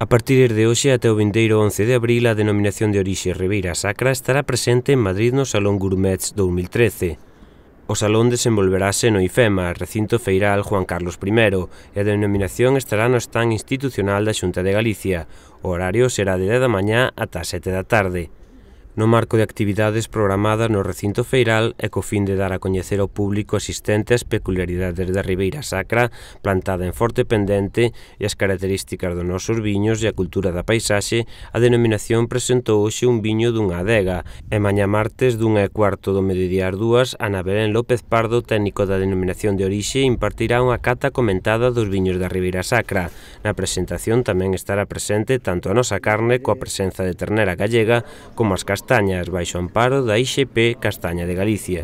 A partir de hoxe até o vindeiro 11 de abril a denominación de orixe Ribeira Sacra estará presente en Madrid no Salón Gourmets 2013. O salón desenvolverase no IFEMA, recinto feiral Juan Carlos I, e a denominación estará no stand institucional da Xunta de Galicia. O horario será de 10 da mañá ata 7 da tarde no marco de actividades programadas no recinto feiral e co fin de dar a coñecer ao público asistente as peculiaridades da Ribeira Sacra, plantada en forte pendente, e as características dos nosos viños e a cultura da paisaxe, a denominación presentou hoxe un viño dunha adega, e mañá martes dunha e cuarto do mediodía ás dúas, Ana Belén López Pardo, técnico da denominación de orixe, impartirá unha cata comentada dos viños da Ribeira Sacra. Na presentación tamén estará presente tanto a nosa carne coa presenza de ternera gallega como as castas castañas baixo amparo da IXP Castaña de Galicia.